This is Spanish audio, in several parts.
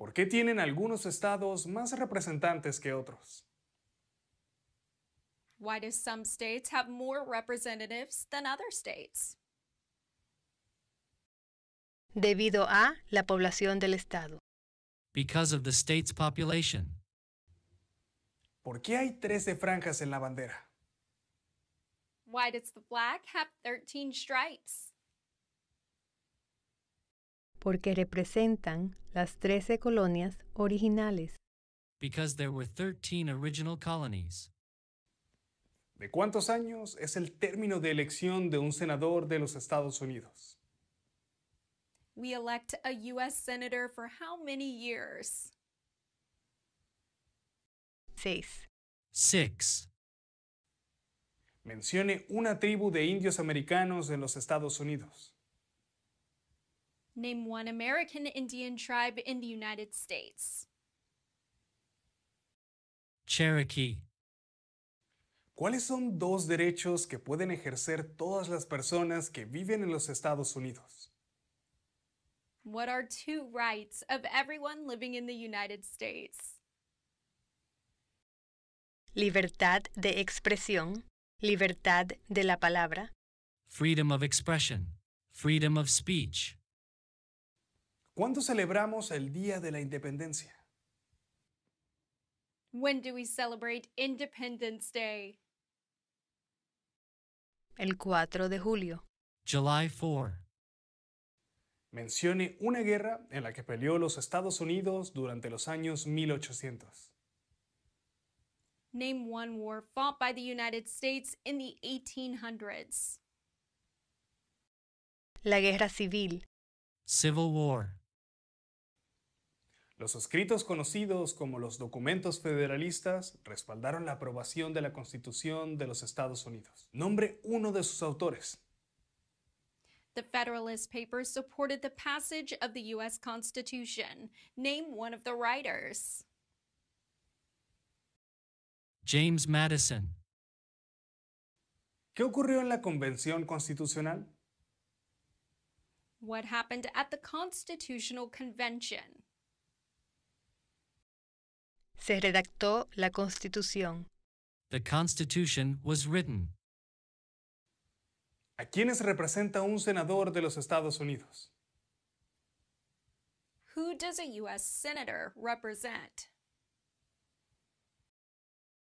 ¿Por qué tienen algunos estados más representantes que otros? Why do some states have more representatives than other states? Debido a la población del estado. Because of the state's population. ¿Por qué hay 13 franjas en la bandera? Why does the flag have 13 stripes? porque representan las 13 colonias originales. Because there were 13 original colonies. ¿De cuántos años es el término de elección de un senador de los Estados Unidos? We elect a US senator for how many years? 6. Mencione una tribu de indios americanos de los Estados Unidos. Name one American Indian tribe in the United States. Cherokee. ¿Cuáles son dos derechos que pueden ejercer todas las personas que viven en los Estados Unidos? What are two rights of everyone living in the United States? Libertad de expresión, libertad de la palabra. Freedom of expression, freedom of speech. ¿Cuándo celebramos el Día de la Independencia? When do we celebrate Independence Day? El 4 de julio. July 4. Mencione una guerra en la que peleó los Estados Unidos durante los años 1800. Name one war fought by the United States in the 1800s. La Guerra Civil. Civil War. Los escritos conocidos como los documentos federalistas respaldaron la aprobación de la Constitución de los Estados Unidos. Nombre uno de sus autores. The Federalist Papers supported the passage of the U.S. Constitution. Name one of the writers. James Madison. ¿Qué ocurrió en la Convención Constitucional? What happened at the Constitutional Convention? se redactó la Constitución. The Constitution was written. ¿A quiénes representa un senador de los Estados Unidos? Who does a US senator represent?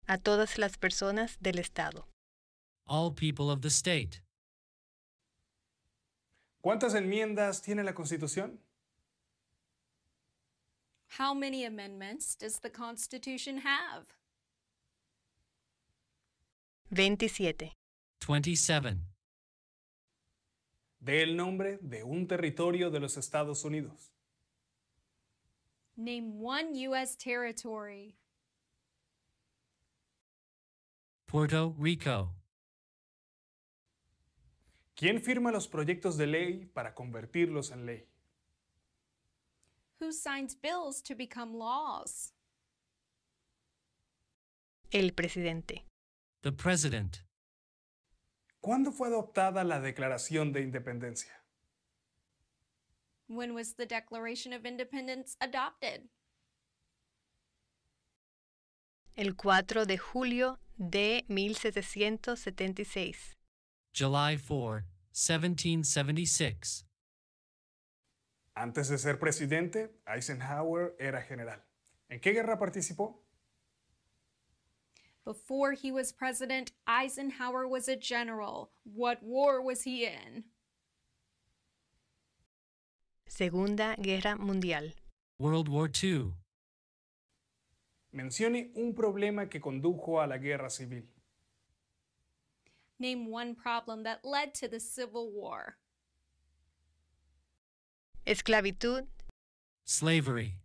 A todas las personas del estado. All people of the state. ¿Cuántas enmiendas tiene la Constitución? How many amendments does the Constitution have? 27. 27. el nombre de un territorio de los Estados Unidos. Name one U.S. territory. Puerto Rico. ¿Quién firma los proyectos de ley para convertirlos en ley? Who signs bills to become laws? El presidente. The president. ¿Cuándo fue adoptada la Declaración de Independencia? When was the Declaration of Independence adopted? El 4 de julio de 1776. July 4, 1776. Antes de ser presidente, Eisenhower era general. ¿En qué guerra participó? Before he was president, Eisenhower was a general. What war was he in? Segunda Guerra Mundial. World War II. Mencione un problema que condujo a la guerra civil. Name one problem that led to the Civil War esclavitud. Slavery.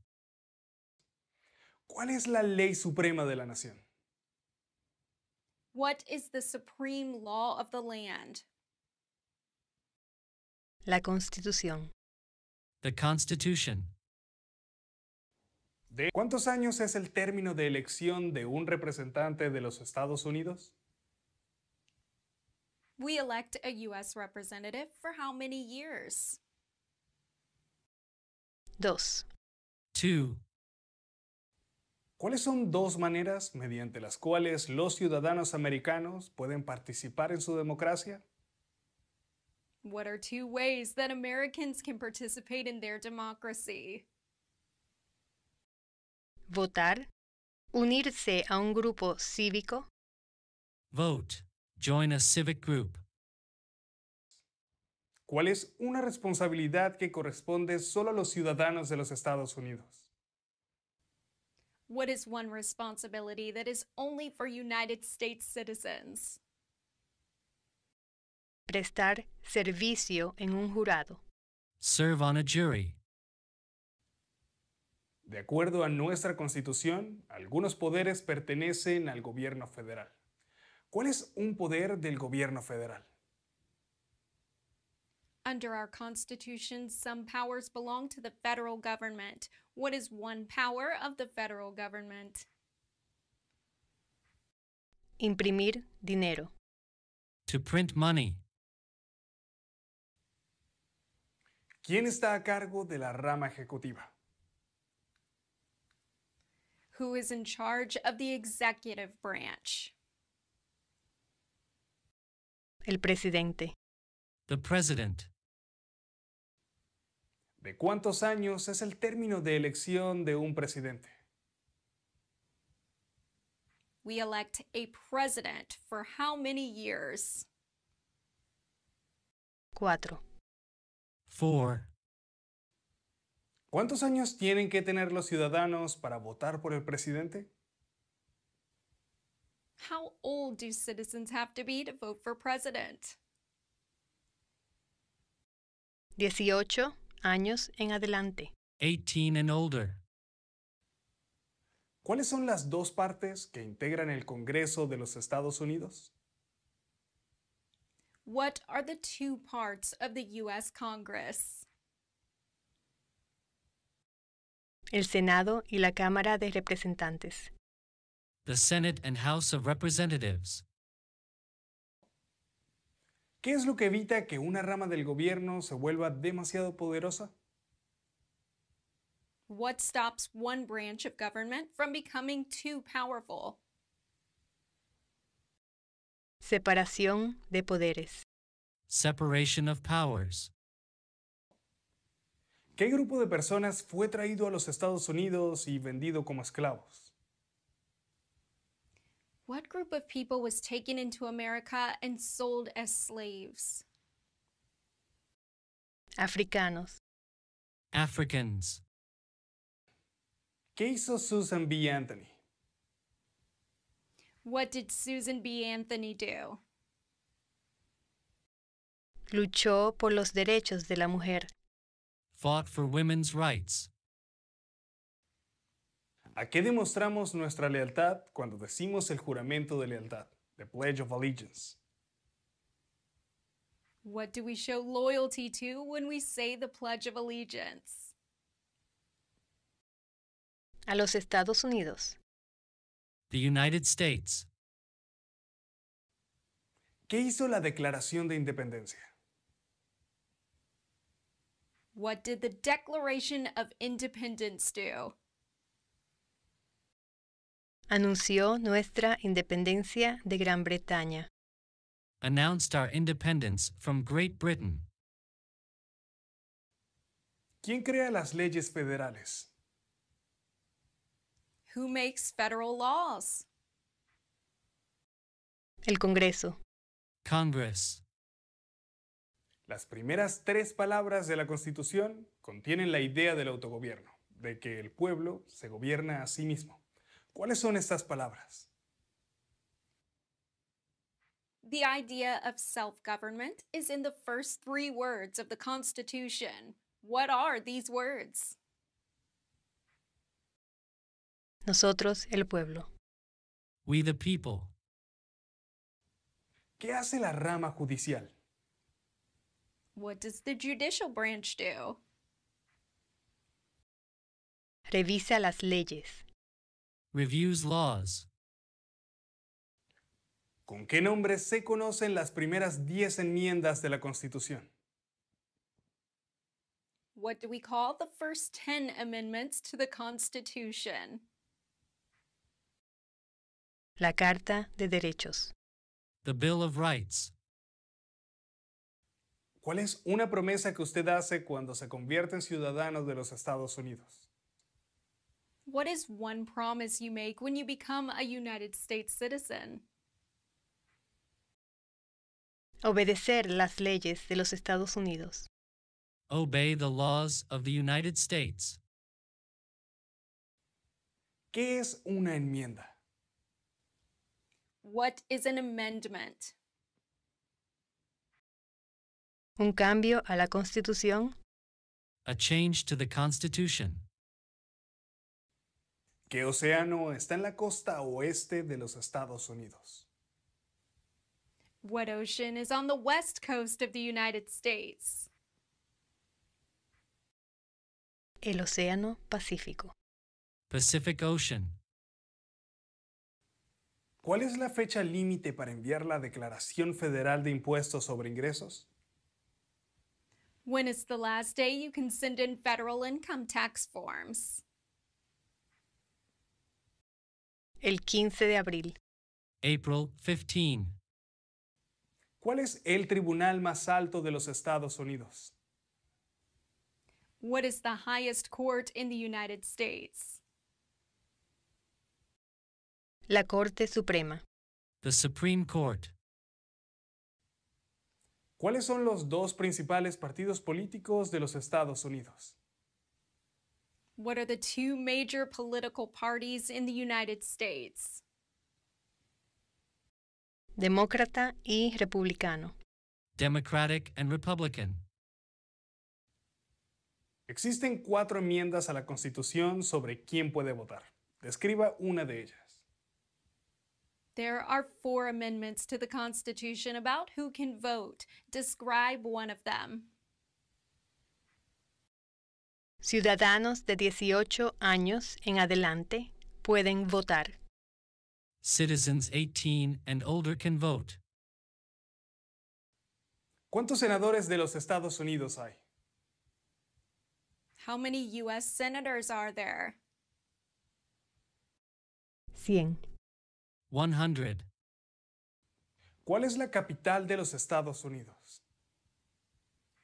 ¿Cuál es la ley suprema de la nación? What is the supreme law of the land? La Constitución. The Constitution. cuántos años es el término de elección de un representante de los Estados Unidos? We elect a US representative for how many years? 2. ¿Cuáles son dos maneras mediante las cuales los ciudadanos americanos pueden participar en su democracia? What are two ways that Americans can participate in their democracy? Votar, unirse a un grupo cívico. Vote, join a civic group. ¿Cuál es una responsabilidad que corresponde solo a los ciudadanos de los Estados Unidos. What is one responsibility that is only for United States citizens? Prestar servicio en un jurado. Serve on a jury. De acuerdo a nuestra Constitución, algunos poderes pertenecen al gobierno federal. ¿Cuál es un poder del gobierno federal? Under our Constitution, some powers belong to the federal government. What is one power of the federal government? Imprimir dinero. To print money. ¿Quién está a cargo de la rama ejecutiva? Who is in charge of the executive branch? El presidente. The president. ¿De cuántos años es el término de elección de un presidente? We elect a president for how many years? Cuatro. Four. ¿Cuántos años tienen que tener los ciudadanos para votar por el presidente? How old do citizens have to be to vote for president? Dieciocho años en adelante. 18 and older. ¿Cuáles son las dos partes que integran el Congreso de los Estados Unidos? What are the two parts of the US Congress? El Senado y la Cámara de Representantes. The Senate and House of Representatives. ¿Qué es lo que evita que una rama del gobierno se vuelva demasiado poderosa? What stops one branch of government from becoming too powerful? Separación de poderes. Separation of powers. ¿Qué grupo de personas fue traído a los Estados Unidos y vendido como esclavos? What group of people was taken into America and sold as slaves? Africanos. Africans. ¿Qué hizo Susan B. Anthony? What did Susan B. Anthony do? Luchó por los derechos de la mujer. Fought for women's rights. ¿A qué demostramos nuestra lealtad cuando decimos el juramento de lealtad, the Pledge of Allegiance? What do we show loyalty to when we say the Pledge of Allegiance? A los Estados Unidos. The United States. ¿Qué hizo la Declaración de Independencia? What did the Declaration of Independence do? anunció nuestra independencia de Gran Bretaña. Announced our independence from Great Britain. ¿Quién crea las leyes federales? Who makes federal laws? El Congreso. Congress. Las primeras tres palabras de la Constitución contienen la idea del autogobierno, de que el pueblo se gobierna a sí mismo. ¿Cuáles son estas palabras? The idea of self government is in the first three words of the Constitution. What are these words? Nosotros, el pueblo. We the people. ¿Qué hace la rama judicial? What does the judicial branch do? Revisa las leyes. Reviews laws. ¿Con qué nombre se conocen las primeras 10 enmiendas de la Constitución? What do we call the first 10 amendments to the Constitution? La Carta de Derechos. The Bill of Rights. ¿Cuál es una promesa que usted hace cuando se convierte en ciudadano de los Estados Unidos? What is one promise you make when you become a United States citizen? Obedecer las leyes de los Estados Unidos. Obey the laws of the United States. ¿Qué es una enmienda? What is an amendment? Un cambio a la Constitución. A change to the Constitution. ¿Qué océano está en la costa oeste de los Estados Unidos? What ocean is on the west coast of the United States? El océano Pacífico. Pacific Ocean. ¿Cuál es la fecha límite para enviar la declaración federal de impuestos sobre ingresos? When is the last day you can send in federal income tax forms? el 15 de abril. April 15. ¿Cuál es el tribunal más alto de los Estados Unidos? What is the highest court in the United States? La Corte Suprema. The Supreme Court. ¿Cuáles son los dos principales partidos políticos de los Estados Unidos? What are the two major political parties in the United States? Demócrata y republicano. Democratic and Republican. Existen cuatro enmiendas a la Constitución sobre quién puede votar. Describa una de ellas. There are four amendments to the Constitution about who can vote. Describe one of them. Ciudadanos de 18 años en adelante pueden votar. Citizens 18 and older can vote. ¿Cuántos senadores de los Estados Unidos hay? How many US senators are there? 100. 100. ¿Cuál es la capital de los Estados Unidos?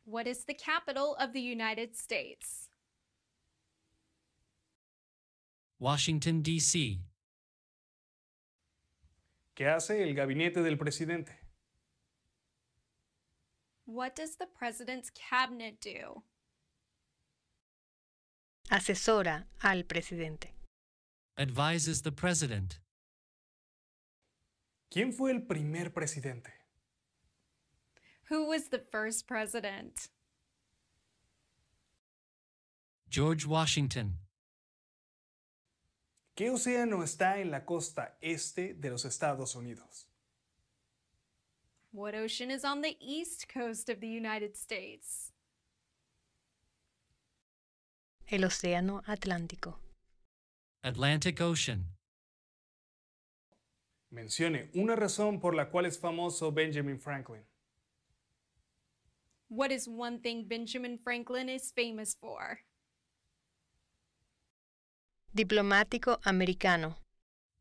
What is the capital of the United States? Washington, D.C. ¿Qué hace el gabinete del presidente? What does the president's cabinet do? Asesora al presidente. Advises the president. ¿Quién fue el primer presidente? Who was the first president? George Washington. ¿Qué océano está en la costa este de los Estados Unidos? What ocean is on the east coast of the United States? El océano Atlántico. Atlantic Ocean. Mencione una razón por la cual es famoso Benjamin Franklin. What is one thing Benjamin Franklin is famous for? Diplomático americano.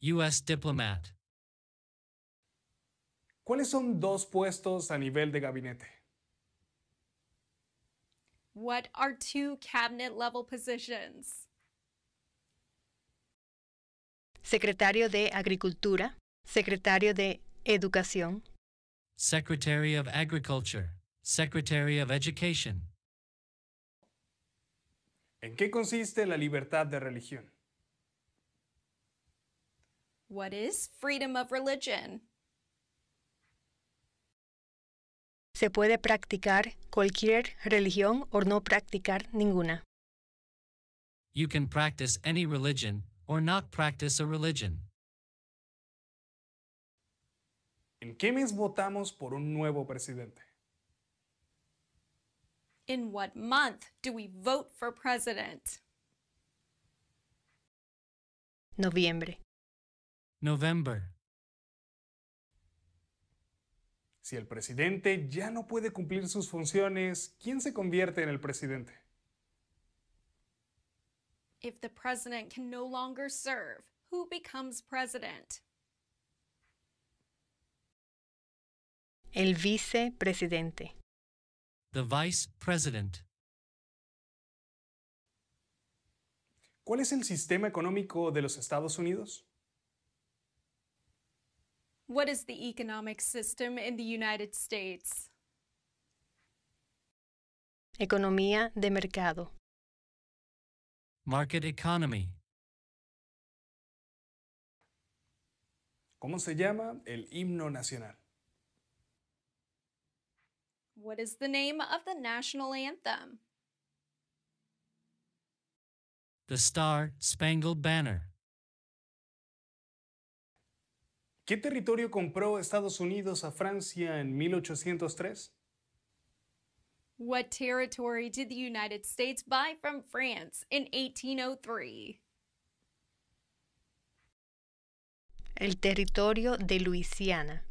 US diplomat. ¿Cuáles son dos puestos a nivel de gabinete? What are two cabinet level positions? Secretario de Agricultura, Secretario de Educación. Secretary of Agriculture, Secretary of Education. ¿En qué consiste la libertad de religión? What is freedom of religion? Se puede practicar cualquier religión o no practicar ninguna. You can practice any religion or not practice a religion. ¿En qué mes votamos por un nuevo presidente? In what month do we vote for president? Noviembre. November. Si el presidente ya no puede cumplir sus funciones, ¿quién se convierte en el presidente? If the president can no longer serve, who becomes president? El vicepresidente. The vice ¿Cuál es el sistema económico de los Estados Unidos? What is the economic system in the United States? Economía de mercado. Market economy. ¿Cómo se llama el himno nacional? What is the name of the national anthem? The Star Spangled Banner. ¿Qué territorio compró Estados Unidos a Francia en 1803? What territory did the United States buy from France in 1803? El territorio de Luisiana.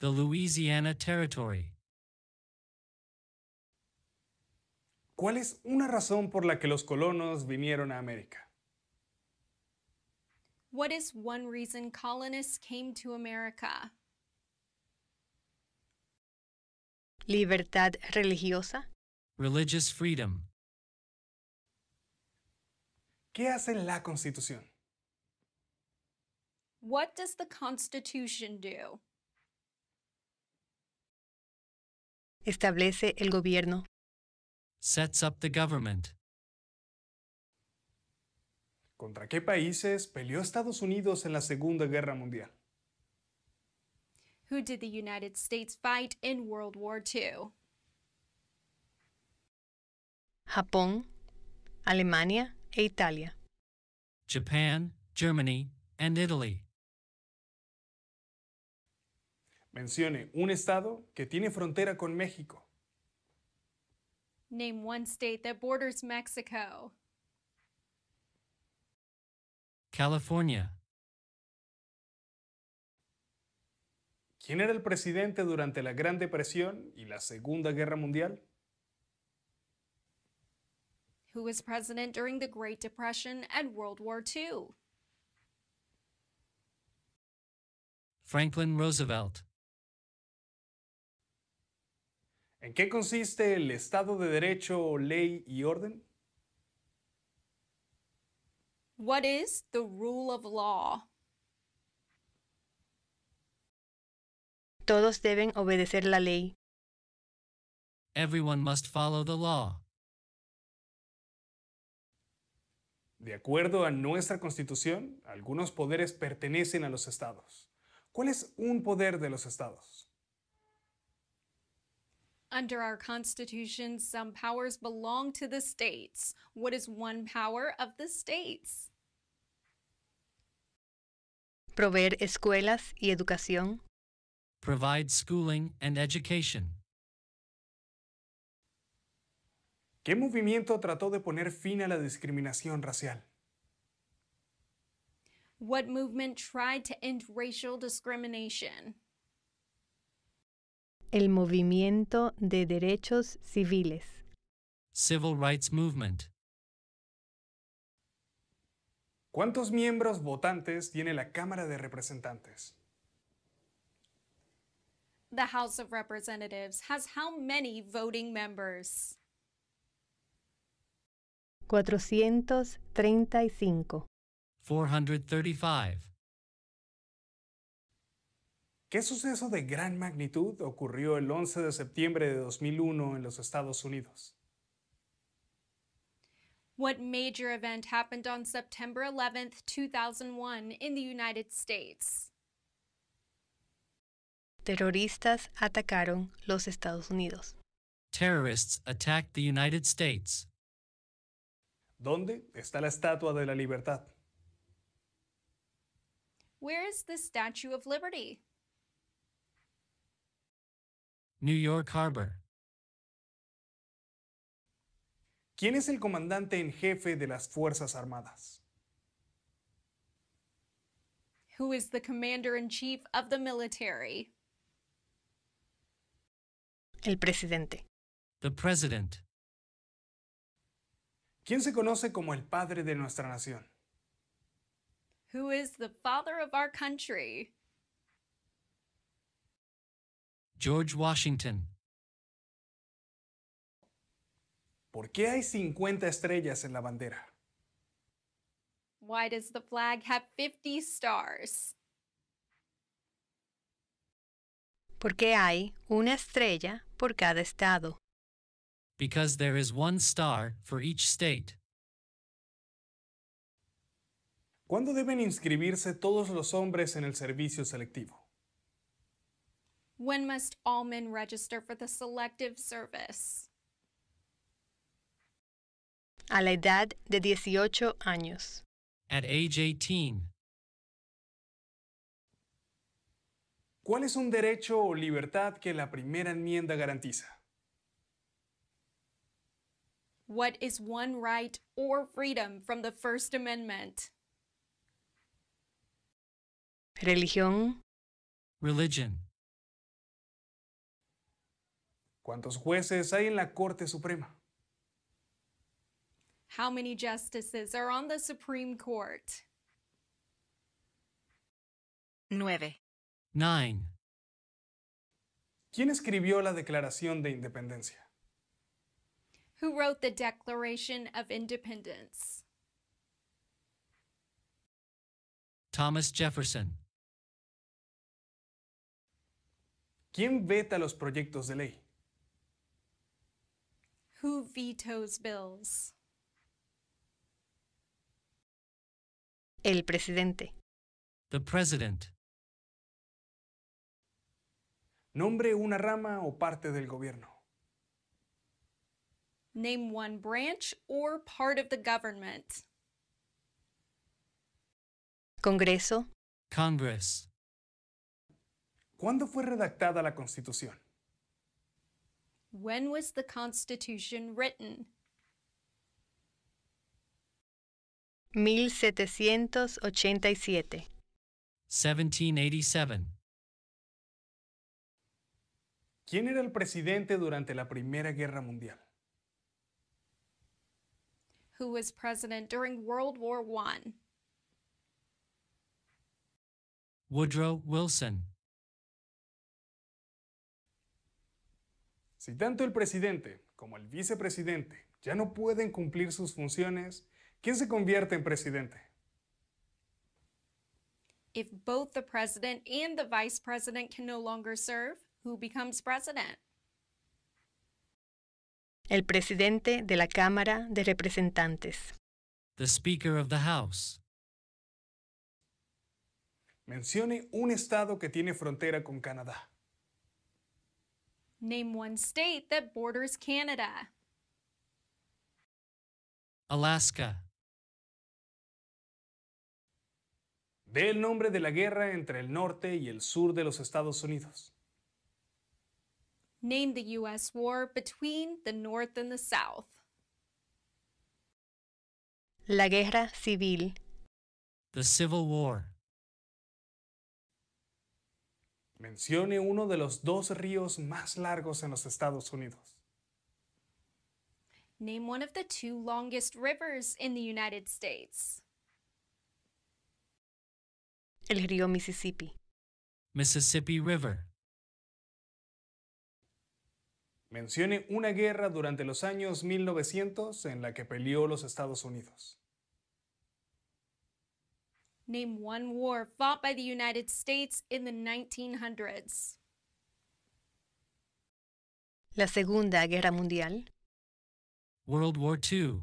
The Louisiana Territory. ¿Cuál es una razón por la que los colonos vinieron a América? What is one reason colonists came to America? Libertad religiosa. Religious freedom. ¿Qué hace la Constitución? What does the Constitution do? Establece el gobierno. Sets up the government. ¿Contra qué países peleó Estados Unidos en la Segunda Guerra Mundial? Who did the United States fight in World War II? Japón, Alemania e Italia. Japan, Germany and Italy. Mencione un estado que tiene frontera con México. Name one state that borders Mexico. California. ¿Quién era el presidente durante la Gran Depresión y la Segunda Guerra Mundial? Who was president during the Great Depression and World War II? Franklin Roosevelt. ¿En qué consiste el Estado de Derecho, Ley y Orden? What is the rule of law? Todos deben obedecer la ley. Everyone must follow the law. De acuerdo a nuestra Constitución, algunos poderes pertenecen a los estados. ¿Cuál es un poder de los estados? Under our Constitution, some powers belong to the states. What is one power of the states? Proveer escuelas y educación. Provide schooling and education. ¿Qué movimiento trató de poner fin a la discriminación racial? What movement tried to end racial discrimination? El movimiento de derechos civiles. Civil rights movement. ¿Cuántos miembros votantes tiene la Cámara de Representantes? The House of Representatives has how many voting members? 435. 435. ¿Qué suceso de gran magnitud ocurrió el 11 de septiembre de 2001 en los Estados Unidos? What major event happened on September 11, 2001 in the United States? Terroristas atacaron los Estados Unidos. Terrorists attacked the United States. ¿Dónde está la Estatua de la Libertad? Where is the Statue of Liberty? New York Harbor. ¿Quién es el comandante en jefe de las Fuerzas Armadas? Who is the commander in chief of the military? El presidente. The president. ¿Quién se conoce como el padre de nuestra nación? Who is the father of our country? George Washington. ¿Por qué hay 50 estrellas en la bandera? Why does the flag have 50 stars? Porque hay una estrella por cada estado. Because there is one star for each state. ¿Cuándo deben inscribirse todos los hombres en el servicio selectivo? When must all men register for the selective service? a la edad de 18 años. At age 18. ¿Cuál es un derecho o libertad que la primera enmienda garantiza? What is one right or freedom from the First Amendment? Religión. Religion. ¿Cuántos jueces hay en la Corte Suprema? How many justices are on the Supreme Court? Nueve. Nine. ¿Quién escribió la Declaración de Independencia? Who wrote the Declaration of Independence? Thomas Jefferson. ¿Quién veta los proyectos de ley? Who vetoes bills? El presidente. The president. Nombre una rama o parte del gobierno. Name one branch or part of the government. Congreso. Congress. ¿Cuándo fue redactada la Constitución? When was the Constitution written? 1787. 1787. ¿Quién era el presidente durante la Primera Guerra Mundial? Who was president during World War I? Woodrow Wilson. Si tanto el presidente como el vicepresidente ya no pueden cumplir sus funciones, ¿Quién se convierte en presidente? If both the president and the vice president can no longer serve, who becomes president? El presidente de la Cámara de Representantes. The Speaker of the House. Mencione un estado que tiene frontera con Canadá. Name one state that borders Canada. Alaska. el nombre de la guerra entre el norte y el sur de los Estados Unidos. Name the U.S. war between the North and the South. La guerra civil. The Civil War. Mencione uno de los dos ríos más largos en los Estados Unidos. Name one of the two longest rivers in the United States. El río Mississippi. Mississippi River. Mencione una guerra durante los años 1900 en la que peleó los Estados Unidos. Name one war fought by the United States in the 1900s. La Segunda Guerra Mundial. World War II.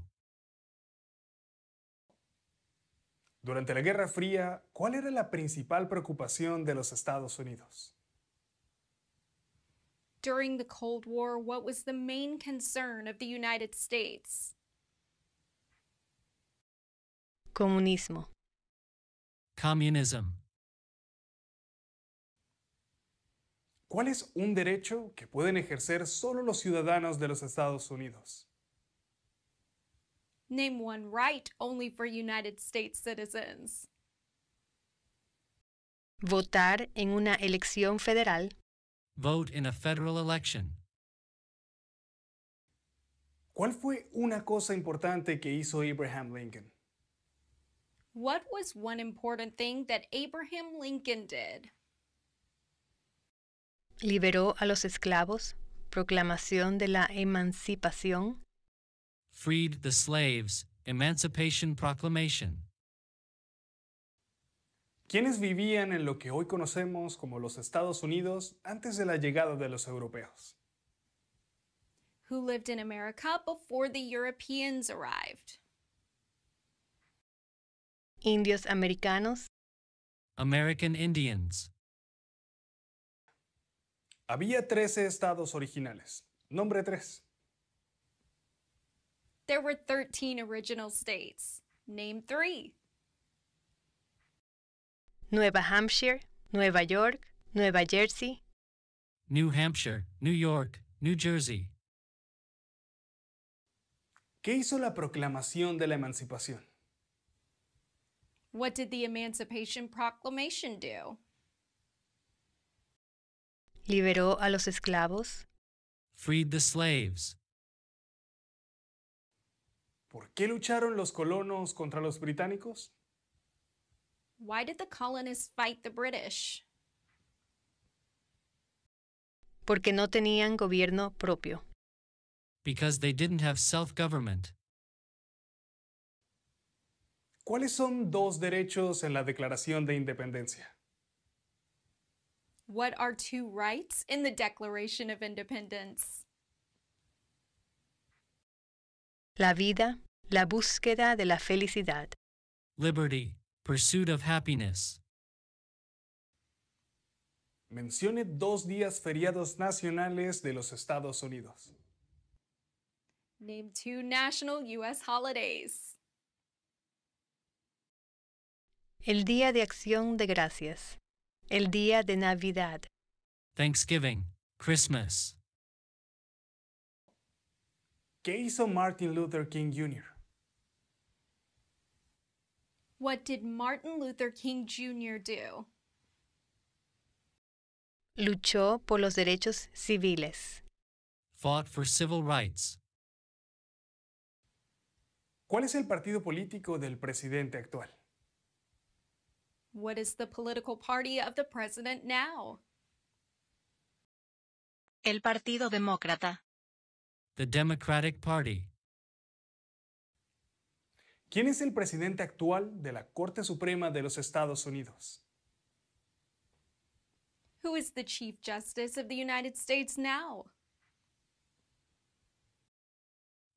Durante la Guerra Fría, ¿cuál era la principal preocupación de los Estados Unidos? Comunismo. ¿Cuál es un derecho que pueden ejercer solo los ciudadanos de los Estados Unidos? Name one right only for United States citizens. Votar en una elección federal. Vote in a federal election. ¿Cuál fue una cosa importante que hizo Abraham Lincoln? What was one important thing that Abraham Lincoln did? Liberó a los esclavos, proclamación de la emancipación, Freed the Slaves, Emancipation Proclamation. Quienes vivían en lo que hoy conocemos como los Estados Unidos antes de la llegada de los europeos? Who lived in America before the Europeans arrived? Indios americanos. American Indians. Había 13 estados originales. Nombre 3. There were 13 original states. Name three. Nueva Hampshire, Nueva York, Nueva Jersey. New Hampshire, New York, New Jersey. ¿Qué hizo la proclamación de la emancipación? What did the Emancipation Proclamation do? Liberó a los esclavos. Freed the slaves. ¿Por qué lucharon los colonos contra los británicos? Why did the colonists fight the British? Porque no tenían gobierno propio. Because they didn't have self-government. ¿Cuáles son dos derechos en la Declaración de Independencia? What are two rights in the Declaration of Independence? La vida la búsqueda de la felicidad. Liberty, pursuit of happiness. Mencione dos días feriados nacionales de los Estados Unidos. Name two national U.S. holidays. El Día de Acción de Gracias. El Día de Navidad. Thanksgiving, Christmas. ¿Qué hizo Martin Luther King Jr.? What did Martin Luther King Jr. do? Luchó por los derechos civiles. Fought for civil rights. ¿Cuál es el partido político del presidente actual? What is the political party of the president now? El Partido Demócrata. The Democratic Party. ¿Quién es el presidente actual de la Corte Suprema de los Estados Unidos? Who is the Chief Justice of the United States now?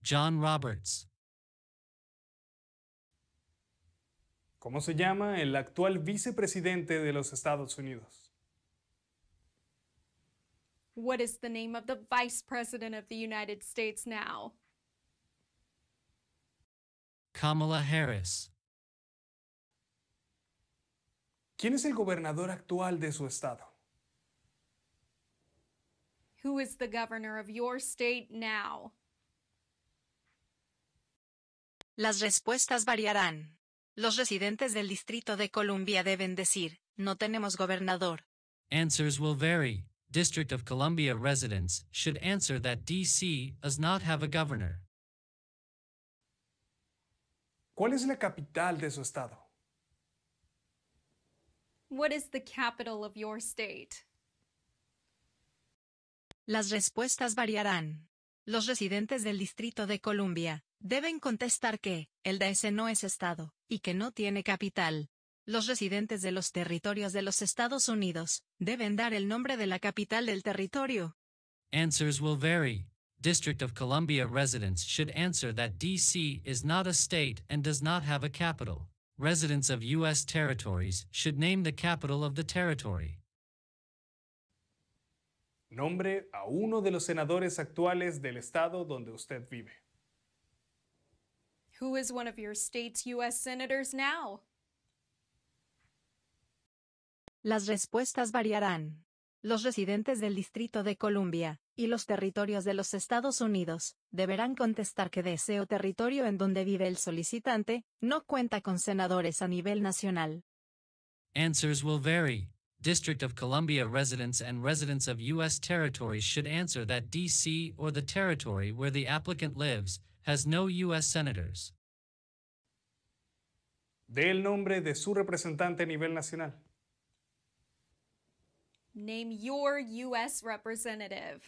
John Roberts. ¿Cómo se llama el actual vicepresidente de los Estados Unidos? What is the name of the Vice President of the United States now? Kamala Harris. ¿Quién es el gobernador actual de su estado? Who is the governor of your state now? Las respuestas variarán. Los residentes del Distrito de Columbia deben decir, no tenemos gobernador. Answers will vary. District of Columbia residents should answer that DC does not have a governor. ¿Cuál es la capital de su estado? Las respuestas variarán. Los residentes del Distrito de Columbia deben contestar que el DS no es estado y que no tiene capital. Los residentes de los territorios de los Estados Unidos deben dar el nombre de la capital del territorio. District of Columbia residents should answer that D.C. is not a state and does not have a capital. Residents of U.S. territories should name the capital of the territory. Nombre a uno de los senadores actuales del estado donde usted vive. Who is one of your state's U.S. senators now? Las respuestas variarán. Los residentes del Distrito de Columbia, y los territorios de los Estados Unidos, deberán contestar que deseo o territorio en donde vive el solicitante, no cuenta con senadores a nivel nacional. Answers will vary. District of Columbia residents and residents of U.S. territories should answer that D.C. or the territory where the applicant lives has no U.S. senators. Dé el nombre de su representante a nivel nacional. Name your US representative.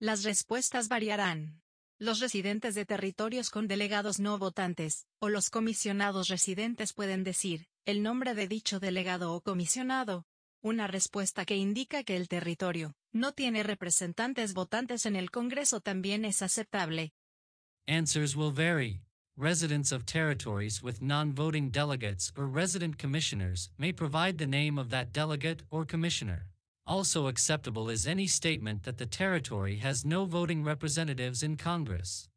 Las respuestas variarán. Los residentes de territorios con delegados no votantes, o los comisionados residentes pueden decir, el nombre de dicho delegado o comisionado. Una respuesta que indica que el territorio, no tiene representantes votantes en el Congreso también es aceptable. Answers will vary. residents of territories with non-voting delegates or resident commissioners may provide the name of that delegate or commissioner. Also acceptable is any statement that the territory has no voting representatives in Congress.